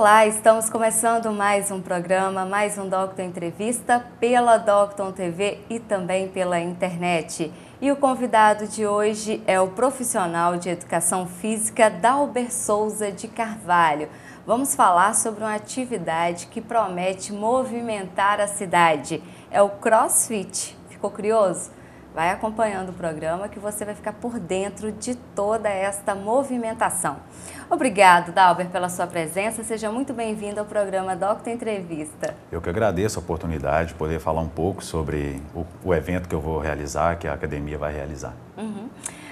Olá, estamos começando mais um programa, mais um Doctor Entrevista pela Doctor TV e também pela internet. E o convidado de hoje é o profissional de educação física Dalber Souza de Carvalho. Vamos falar sobre uma atividade que promete movimentar a cidade. É o CrossFit. Ficou curioso? Vai acompanhando o programa que você vai ficar por dentro de toda esta movimentação. Obrigado, Dalber, pela sua presença. Seja muito bem-vindo ao programa Doctor Entrevista. Eu que agradeço a oportunidade de poder falar um pouco sobre o, o evento que eu vou realizar, que a academia vai realizar. Uhum.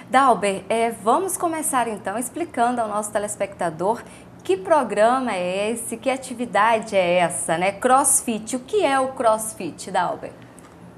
Dalber, é, vamos começar então explicando ao nosso telespectador que programa é esse, que atividade é essa, né? Crossfit. O que é o Crossfit, Dalber?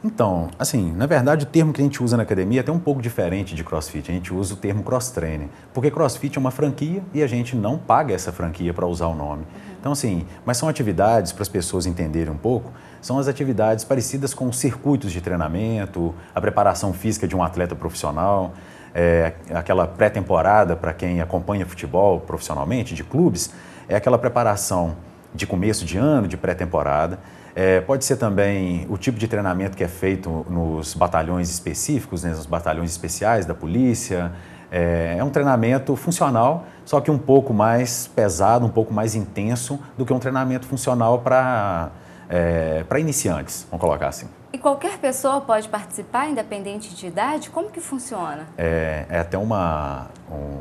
Então, assim, na verdade o termo que a gente usa na academia é até um pouco diferente de crossfit. A gente usa o termo cross-training, porque crossfit é uma franquia e a gente não paga essa franquia para usar o nome. Então, assim, mas são atividades, para as pessoas entenderem um pouco, são as atividades parecidas com os circuitos de treinamento, a preparação física de um atleta profissional, é, aquela pré-temporada para quem acompanha futebol profissionalmente, de clubes, é aquela preparação de começo de ano, de pré-temporada é, pode ser também o tipo de treinamento que é feito nos batalhões específicos, né, nos batalhões especiais da polícia. É, é, um treinamento funcional, só que um pouco mais pesado, um pouco mais intenso do que um treinamento funcional para é, iniciantes, vamos colocar assim. E qualquer pessoa pode participar, independente de idade? Como que funciona? É, é até uma, um,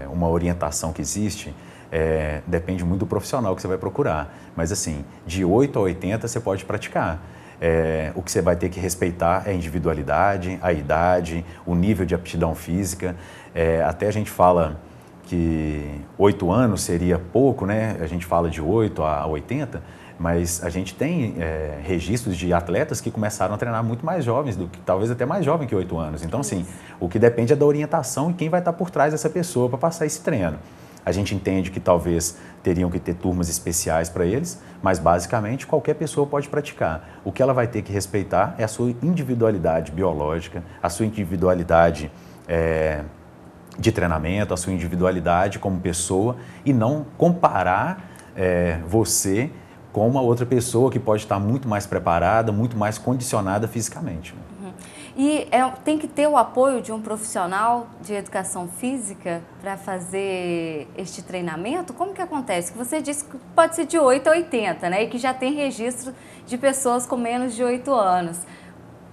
é uma orientação que existe é, depende muito do profissional que você vai procurar. Mas assim, de 8 a 80 você pode praticar. É, o que você vai ter que respeitar é a individualidade, a idade, o nível de aptidão física. É, até a gente fala que 8 anos seria pouco, né? A gente fala de 8 a 80, mas a gente tem é, registros de atletas que começaram a treinar muito mais jovens, do que talvez até mais jovem que 8 anos. Então, assim, o que depende é da orientação e quem vai estar por trás dessa pessoa para passar esse treino. A gente entende que talvez teriam que ter turmas especiais para eles, mas basicamente qualquer pessoa pode praticar. O que ela vai ter que respeitar é a sua individualidade biológica, a sua individualidade é, de treinamento, a sua individualidade como pessoa e não comparar é, você com uma outra pessoa que pode estar muito mais preparada, muito mais condicionada fisicamente. Né? E é, tem que ter o apoio de um profissional de educação física para fazer este treinamento? Como que acontece? Que você disse que pode ser de 8 a 80, né? E que já tem registro de pessoas com menos de 8 anos.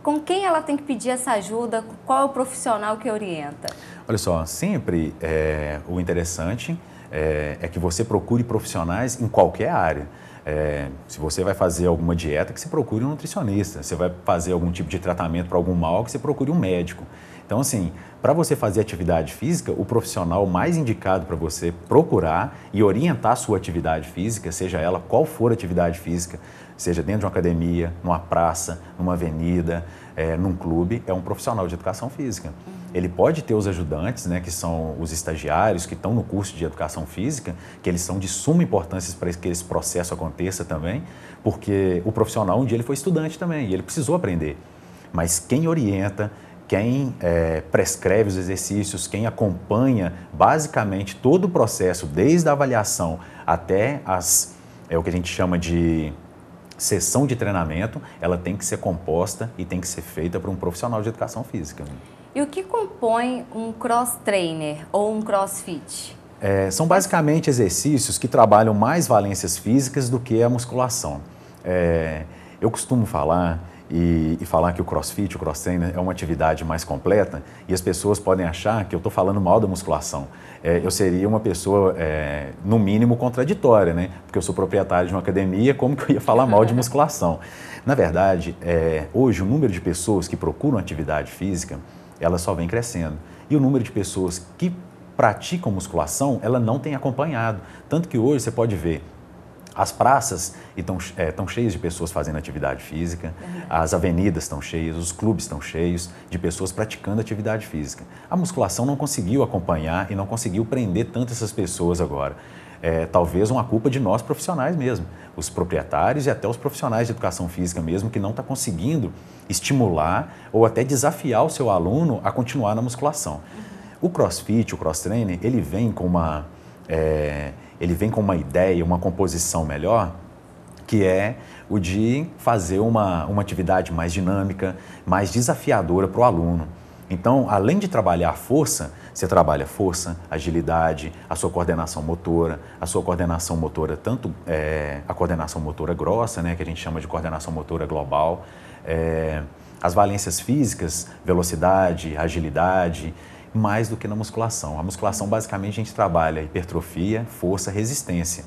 Com quem ela tem que pedir essa ajuda? Qual é o profissional que orienta? Olha só, sempre é, o interessante é, é que você procure profissionais em qualquer área. É, se você vai fazer alguma dieta, que você procure um nutricionista. Se você vai fazer algum tipo de tratamento para algum mal, que você procure um médico. Então, assim, para você fazer atividade física, o profissional mais indicado para você procurar e orientar a sua atividade física, seja ela qual for a atividade física, seja dentro de uma academia, numa praça, numa avenida, é, num clube é um profissional de educação física. Ele pode ter os ajudantes, né, que são os estagiários que estão no curso de educação física, que eles são de suma importância para que esse processo aconteça também, porque o profissional um dia ele foi estudante também e ele precisou aprender. Mas quem orienta, quem é, prescreve os exercícios, quem acompanha basicamente todo o processo, desde a avaliação até as, é o que a gente chama de sessão de treinamento, ela tem que ser composta e tem que ser feita por um profissional de educação física. E o que compõe um cross-trainer ou um crossfit? É, são basicamente exercícios que trabalham mais valências físicas do que a musculação. É, eu costumo falar e, e, falar que o crossfit, o cross trainer é uma atividade mais completa e as pessoas podem achar que eu estou falando mal da musculação. É, eu seria uma pessoa, é, no mínimo, contraditória, né? Porque eu sou proprietário de uma academia, como que eu ia falar mal de musculação? Na verdade, é, hoje o número de pessoas que procuram atividade física, ela só vem crescendo. E o número de pessoas que praticam musculação, ela não tem acompanhado. Tanto que hoje você pode ver as praças estão é, tão cheias de pessoas fazendo atividade física, uhum. as avenidas estão cheias, os clubes estão cheios de pessoas praticando atividade física. A musculação não conseguiu acompanhar e não conseguiu prender tanto essas pessoas agora. É, talvez uma culpa de nós profissionais mesmo, os proprietários e até os profissionais de educação física mesmo, que não está conseguindo estimular ou até desafiar o seu aluno a continuar na musculação. Uhum. O crossfit, o cross-training, ele vem com uma. É, ele vem com uma ideia, uma composição melhor, que é o de fazer uma, uma atividade mais dinâmica, mais desafiadora para o aluno. Então, além de trabalhar a força, você trabalha força, agilidade, a sua coordenação motora, a sua coordenação motora, tanto é, a coordenação motora grossa, né, que a gente chama de coordenação motora global, é, as valências físicas, velocidade, agilidade, mais do que na musculação. A musculação, basicamente, a gente trabalha hipertrofia, força, resistência.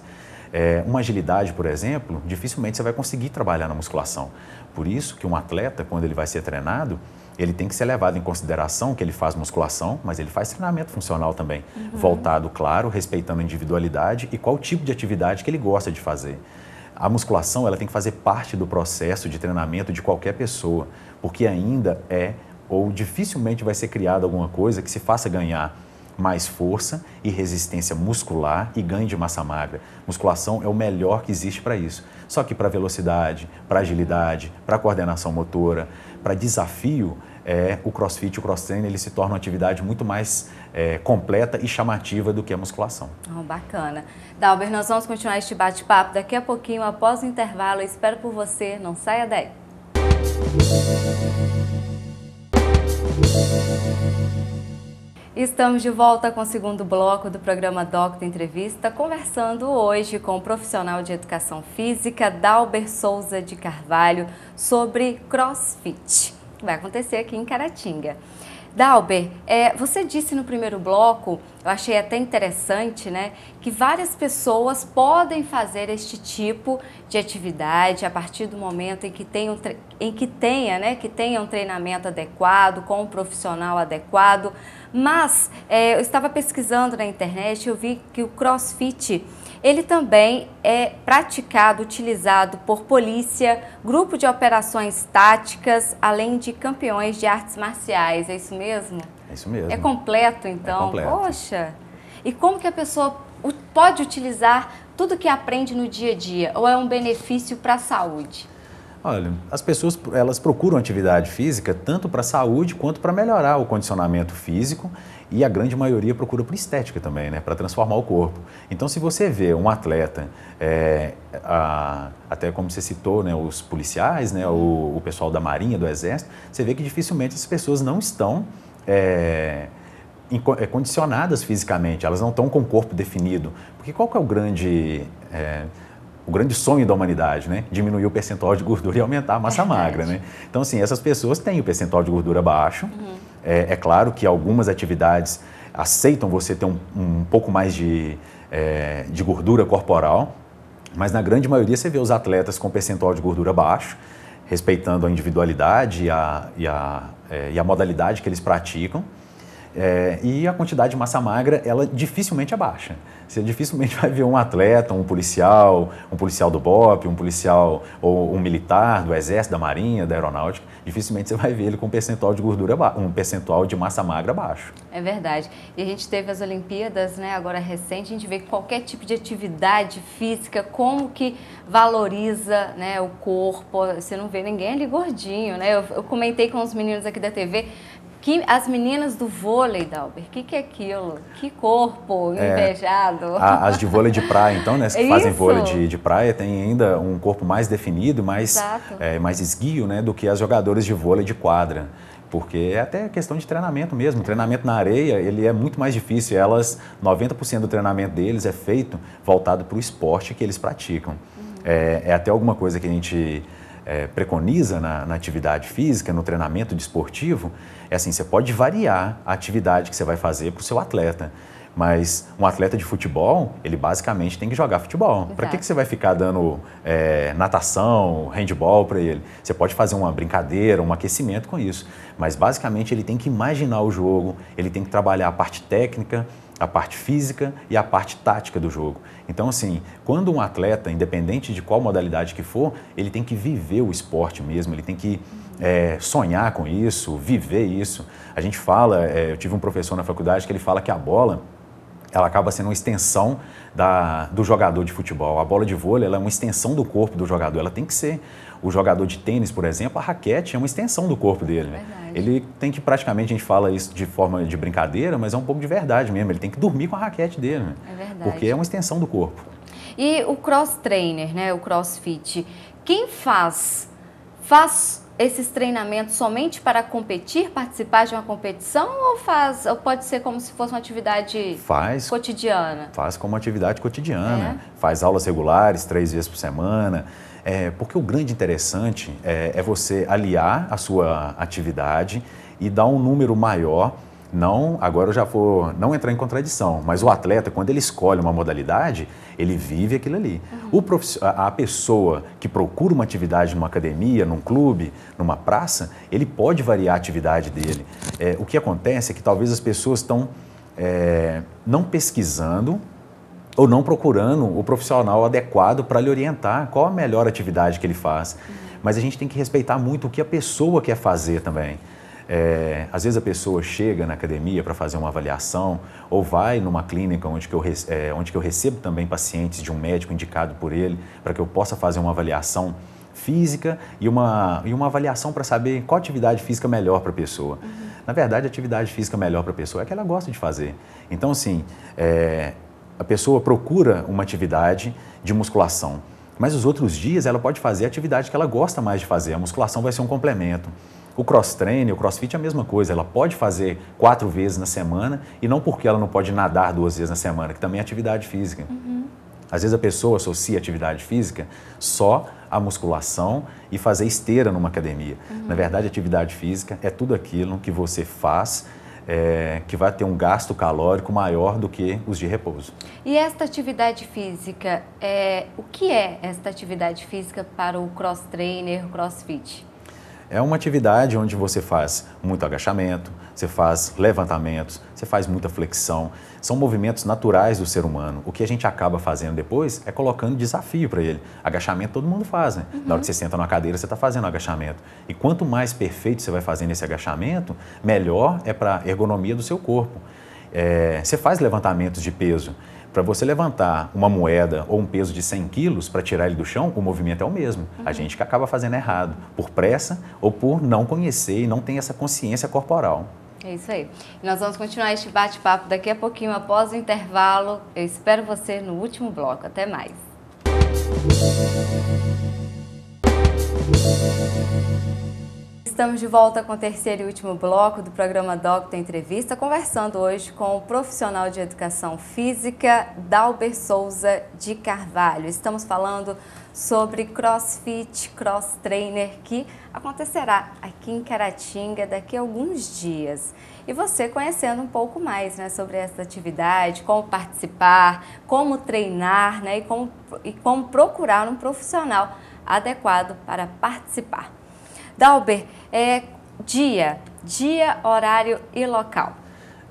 É, uma agilidade, por exemplo, dificilmente você vai conseguir trabalhar na musculação. Por isso que um atleta, quando ele vai ser treinado, ele tem que ser levado em consideração que ele faz musculação, mas ele faz treinamento funcional também, uhum. voltado, claro, respeitando a individualidade e qual tipo de atividade que ele gosta de fazer. A musculação ela tem que fazer parte do processo de treinamento de qualquer pessoa, porque ainda é ou dificilmente vai ser criada alguma coisa que se faça ganhar mais força e resistência muscular e ganho de massa magra. Musculação é o melhor que existe para isso. Só que para velocidade, para agilidade, para coordenação motora, para desafio, é, o crossfit, o cross ele se torna uma atividade muito mais é, completa e chamativa do que a musculação. Oh, bacana. Dalber, nós vamos continuar este bate-papo daqui a pouquinho, após o intervalo. Eu espero por você, não saia daí. Estamos de volta com o segundo bloco do programa Docta Entrevista, conversando hoje com o profissional de educação física, Dalber Souza de Carvalho, sobre crossfit. Vai acontecer aqui em Caratinga. Dalber, é, você disse no primeiro bloco, eu achei até interessante, né, que várias pessoas podem fazer este tipo de atividade a partir do momento em que tenham, em que tenha, né, que tenha um treinamento adequado, com um profissional adequado. Mas é, eu estava pesquisando na internet, eu vi que o CrossFit ele também é praticado, utilizado por polícia, grupo de operações táticas, além de campeões de artes marciais. É isso mesmo? É isso mesmo. É completo, é então? É completo. Poxa! E como que a pessoa pode utilizar tudo que aprende no dia a dia? Ou é um benefício para a saúde? Olha, as pessoas elas procuram atividade física tanto para a saúde quanto para melhorar o condicionamento físico e a grande maioria procura por estética também, né? para transformar o corpo. Então, se você vê um atleta, é, a, até como você citou, né, os policiais, né, o, o, pessoal da Marinha, do Exército, você vê que dificilmente as pessoas não estão é, condicionadas fisicamente, elas não estão com o corpo definido. Porque qual que é o grande... É, o grande sonho da humanidade, né? Diminuir o percentual de gordura e aumentar a massa é magra, né? Então, assim, essas pessoas têm o percentual de gordura baixo. Uhum. É, é, claro que algumas atividades aceitam você ter um, um pouco mais de, é, de gordura corporal, mas na grande maioria você vê os atletas com percentual de gordura baixo, respeitando a individualidade e a, e a, é, e a modalidade que eles praticam. É, e a quantidade de massa magra, ela dificilmente é baixa. Você dificilmente vai ver um atleta, um policial, um policial do BOP, um policial ou um militar do Exército, da Marinha, da Aeronáutica, dificilmente você vai ver ele com um percentual de gordura, um percentual de massa magra baixo. É verdade. E a gente teve as Olimpíadas, né, agora recente, a gente vê que qualquer tipo de atividade física, como que valoriza, né, o corpo, você não vê ninguém ali gordinho, né? Eu, eu comentei com os meninos aqui da TV, que, as meninas do vôlei, Dalber, o que, que é aquilo? Que corpo é, invejado. É, a, as de vôlei de praia, então, né? As que Isso. fazem vôlei de, de praia têm ainda um corpo mais definido, mais, é, mais esguio, né? Do que as jogadoras de vôlei de quadra porque é até questão de treinamento mesmo. O treinamento na areia, ele é muito mais difícil. Elas, 90% do treinamento deles é feito voltado para o esporte que eles praticam. Uhum. É, é até alguma coisa que a gente é, preconiza na, na, atividade física, no treinamento desportivo, é assim, você pode variar a atividade que você vai fazer para o seu atleta. Mas um atleta de futebol, ele basicamente tem que jogar futebol. Para que, que você vai ficar dando é, natação, handball para ele? Você pode fazer uma brincadeira, um aquecimento com isso. Mas basicamente ele tem que imaginar o jogo, ele tem que trabalhar a parte técnica, a parte física e a parte tática do jogo. Então, assim, quando um atleta, independente de qual modalidade que for, ele tem que viver o esporte mesmo, ele tem que é, sonhar com isso, viver isso. A gente fala, é, eu tive um professor na faculdade que ele fala que a bola ela acaba sendo uma extensão da, do jogador de futebol. A bola de vôlei ela é uma extensão do corpo do jogador, ela tem que ser o jogador de tênis, por exemplo, a raquete é uma extensão do corpo dele. Né? Ele tem que praticamente, a gente fala isso de forma de brincadeira, mas é um pouco de verdade mesmo. Ele tem que dormir com a raquete dele. Né? É verdade. Porque é uma extensão do corpo. E o cross trainer, né? O crossfit. Quem faz? Faz esses treinamentos somente para competir, participar de uma competição ou faz ou pode ser como se fosse uma atividade faz, cotidiana? Faz como atividade cotidiana, é. faz aulas regulares três vezes por semana, é, porque o grande interessante é, é você aliar a sua atividade e dar um número maior não, agora eu já vou não entrar em contradição, mas o atleta, quando ele escolhe uma modalidade, ele vive aquilo ali. Uhum. O prof, a, a, pessoa que procura uma atividade numa academia, num clube, numa praça, ele pode variar a atividade dele. É, o que acontece é que talvez as pessoas estão é, não pesquisando ou não procurando o profissional adequado para lhe orientar qual a melhor atividade que ele faz. Uhum. Mas a gente tem que respeitar muito o que a pessoa quer fazer também. É, às vezes a pessoa chega na academia para fazer uma avaliação ou vai numa clínica onde que eu, é, onde que eu recebo também pacientes de um médico indicado por ele para que eu possa fazer uma avaliação física e uma, e uma avaliação para saber qual atividade física melhor para a pessoa. Uhum. Na verdade, a atividade física melhor para a pessoa é que ela gosta de fazer. Então, assim, é, a pessoa procura uma atividade de musculação, mas os outros dias ela pode fazer a atividade que ela gosta mais de fazer. A musculação vai ser um complemento. O cross-training, o crossfit é a mesma coisa. Ela pode fazer quatro vezes na semana e não porque ela não pode nadar duas vezes na semana, que também é atividade física. Uhum. Às vezes a pessoa associa atividade física só à musculação e fazer esteira numa academia. Uhum. Na verdade, atividade física é tudo aquilo que você faz é, que vai ter um gasto calórico maior do que os de repouso. E esta atividade física, é, o que é esta atividade física para o cross trainer, crossfit? É uma atividade onde você faz muito agachamento, você faz levantamentos, você faz muita flexão. São movimentos naturais do ser humano. O que a gente acaba fazendo depois é colocando desafio para ele. Agachamento todo mundo faz, né? Uhum. Na hora que você senta na cadeira, você está fazendo agachamento. E quanto mais perfeito você vai fazendo esse agachamento, melhor é para a ergonomia do seu corpo. É, você faz levantamentos de peso. Para você levantar uma moeda ou um peso de 100 quilos para tirar ele do chão, o movimento é o mesmo. Uhum. A gente que acaba fazendo errado, por pressa ou por não conhecer e não tem essa consciência corporal. É isso aí. Nós vamos continuar este bate-papo daqui a pouquinho, após o intervalo. Eu espero você no último bloco. Até mais. Estamos de volta com o terceiro e último bloco do programa Doctor Entrevista, conversando hoje com o profissional de educação física Dalber Souza de Carvalho. Estamos falando sobre CrossFit Cross Trainer que acontecerá aqui em Caratinga daqui a alguns dias. E você conhecendo um pouco mais né, sobre essa atividade, como participar, como treinar né, e, como, e como procurar um profissional adequado para participar. Dalber, é, dia, dia, horário e local.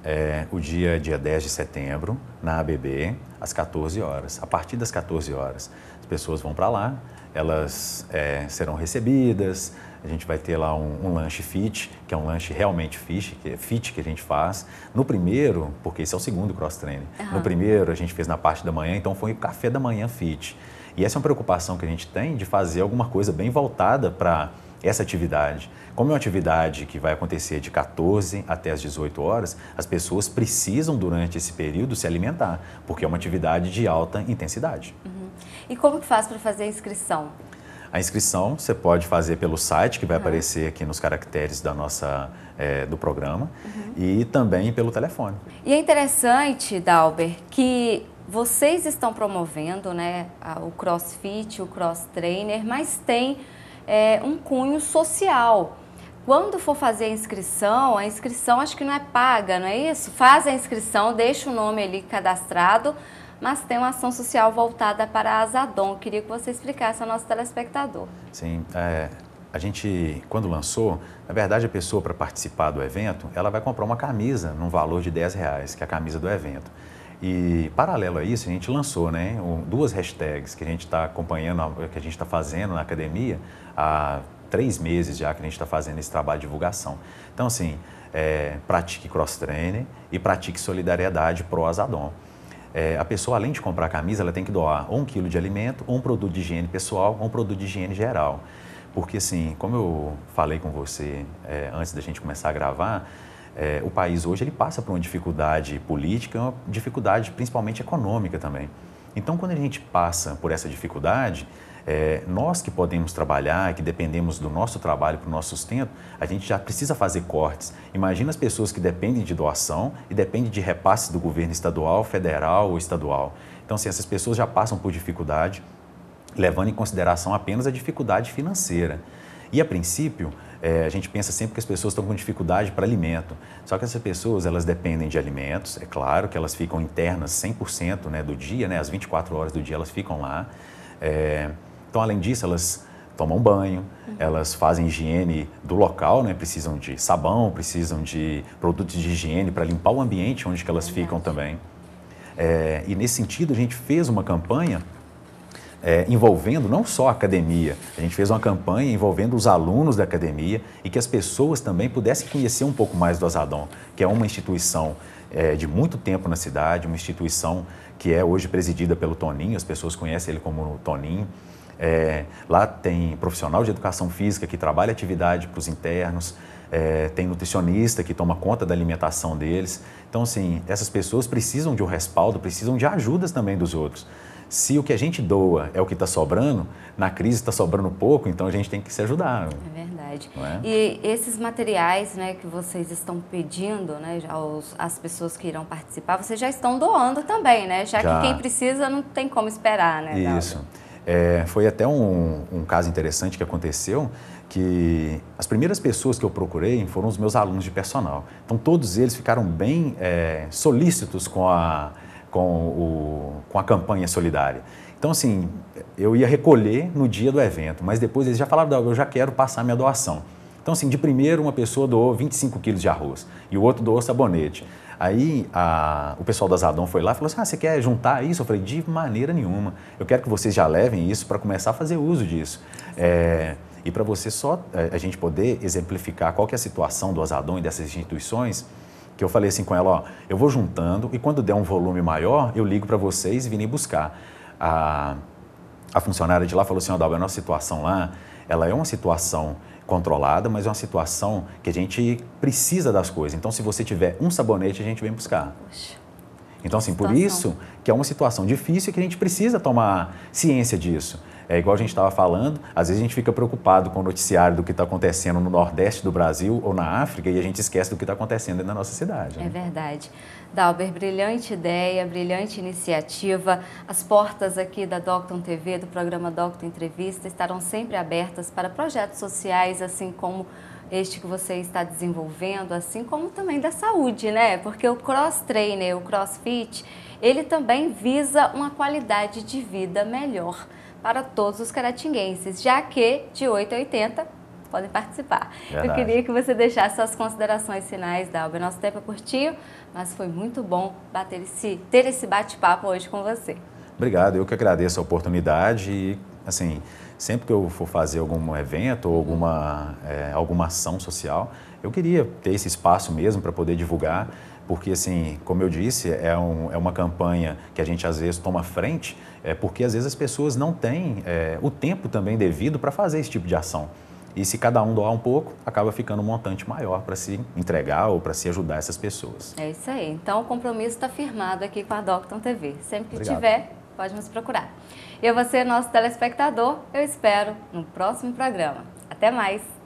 É, o dia é dia 10 de setembro, na ABB, às 14 horas. A partir das 14 horas, as pessoas vão para lá, elas é, serão recebidas, a gente vai ter lá um, um, lanche fit, que é um lanche realmente fit, que é fit que a gente faz. No primeiro, porque esse é o segundo cross-training, uhum. no primeiro a gente fez na parte da manhã, então foi o café da manhã fit. E essa é uma preocupação que a gente tem de fazer alguma coisa bem voltada para essa atividade. Como é uma atividade que vai acontecer de 14 até as 18 horas, as pessoas precisam, durante esse período, se alimentar, porque é uma atividade de alta intensidade. Uhum. E como que faz para fazer a inscrição? A inscrição você pode fazer pelo site, que vai uhum. aparecer aqui nos caracteres da nossa, é, do programa, uhum. e também pelo telefone. E é interessante, Dalber, que vocês estão promovendo né, o CrossFit, o Cross Trainer, mas tem é, um cunho social. Quando for fazer a inscrição, a inscrição acho que não é paga, não é isso? Faz a inscrição, deixa o nome ali cadastrado, mas tem uma ação social voltada para a Azadon. Queria que você explicasse ao nosso telespectador. Sim, é, a gente, quando lançou, na verdade a pessoa para participar do evento, ela vai comprar uma camisa num valor de 10 reais, que é a camisa do evento. E paralelo a isso, a gente lançou né, duas hashtags que a gente está acompanhando, que a gente está fazendo na academia há três meses já que a gente está fazendo esse trabalho de divulgação. Então, assim, é, pratique cross-training e pratique solidariedade pro Azadon. É, a pessoa, além de comprar a camisa, ela tem que doar um quilo de alimento, um produto de higiene pessoal, um produto de higiene geral. Porque, assim, como eu falei com você é, antes da gente começar a gravar, é, o país hoje ele passa por uma dificuldade política, uma dificuldade principalmente econômica também. Então, quando a gente passa por essa dificuldade, é, nós que podemos trabalhar, que dependemos do nosso trabalho para o nosso sustento, a gente já precisa fazer cortes. Imagina as pessoas que dependem de doação e dependem de repasse do governo estadual, federal ou estadual. Então, assim, essas pessoas já passam por dificuldade, levando em consideração apenas a dificuldade financeira. E a princípio, é, a gente pensa sempre que as pessoas estão com dificuldade para alimento. Só que essas pessoas, elas dependem de alimentos, é claro que elas ficam internas 100% né, do dia, né, às 24 horas do dia elas ficam lá. É, então, além disso, elas tomam banho, uhum. elas fazem higiene do local, né? precisam de sabão, precisam de produtos de higiene para limpar o ambiente onde que elas ficam também. É, e nesse sentido, a gente fez uma campanha é, envolvendo não só a academia, a gente fez uma campanha envolvendo os alunos da academia e que as pessoas também pudessem conhecer um pouco mais do Azadon, que é uma instituição é, de muito tempo na cidade, uma instituição que é hoje presidida pelo Toninho, as pessoas conhecem ele como Toninho. É, lá tem profissional de educação física que trabalha atividade para os internos, é, tem nutricionista que toma conta da alimentação deles. Então, assim, essas pessoas precisam de um respaldo, precisam de ajudas também dos outros. Se o que a gente doa é o que está sobrando, na crise está sobrando pouco, então a gente tem que se ajudar. Né? É verdade. É? E esses materiais né, que vocês estão pedindo né, aos, às pessoas que irão participar, vocês já estão doando também, né? Já, já. que quem precisa não tem como esperar, né? Isso. É, foi até um, um caso interessante que aconteceu que as primeiras pessoas que eu procurei foram os meus alunos de personal. Então, todos eles ficaram bem é, solícitos com a com, o, com a campanha solidária. Então, assim, eu ia recolher no dia do evento, mas depois eles já falaram, eu já quero passar minha doação. Então, assim, de primeiro uma pessoa doou 25 quilos de arroz e o outro doou sabonete. Aí a, o pessoal da Zadon foi lá e falou assim, ah, você quer juntar isso? Eu falei, de maneira nenhuma. Eu quero que vocês já levem isso para começar a fazer uso disso. É, e para você só, é, a gente poder exemplificar qual que é a situação do Azadon e dessas instituições, que eu falei assim com ela, ó, eu vou juntando e quando der um volume maior, eu ligo para vocês e vim buscar. A, a funcionária de lá falou assim, ó, Dalva, é a nossa situação lá, ela é uma situação controlada, mas é uma situação que a gente precisa das coisas. Então, se você tiver um sabonete, a gente vem buscar. Então, assim, por isso que é uma situação difícil que a gente precisa tomar ciência disso. É igual a gente estava falando, às vezes a gente fica preocupado com o noticiário do que está acontecendo no Nordeste do Brasil ou na África e a gente esquece do que está acontecendo na nossa cidade. É né? É verdade. Dalber, brilhante ideia, brilhante iniciativa. As portas aqui da Docton TV, do programa Docton Entrevista, estarão sempre abertas para projetos sociais, assim como este que você está desenvolvendo, assim como também da saúde, né? Porque o cross trainer, o crossfit, ele também visa uma qualidade de vida melhor para todos os caratinguenses, já que de 8 a 80 podem participar. Verdade. Eu queria que você deixasse suas considerações finais, Dalba. Nosso tempo é curtinho, mas foi muito bom bater esse, ter esse bate-papo hoje com você. Obrigado, eu que agradeço a oportunidade e, assim, sempre que eu for fazer algum evento ou alguma, é, alguma ação social, eu queria ter esse espaço mesmo para poder divulgar porque, assim, como eu disse, é, um, é uma campanha que a gente às vezes toma frente, é, porque às vezes as pessoas não têm é, o tempo também devido para fazer esse tipo de ação. E se cada um doar um pouco, acaba ficando um montante maior para se entregar ou para se ajudar essas pessoas. É isso aí. Então o compromisso está firmado aqui com a Docton TV. Sempre que Obrigado. tiver, pode nos procurar. E vou você, nosso telespectador, eu espero no próximo programa. Até mais!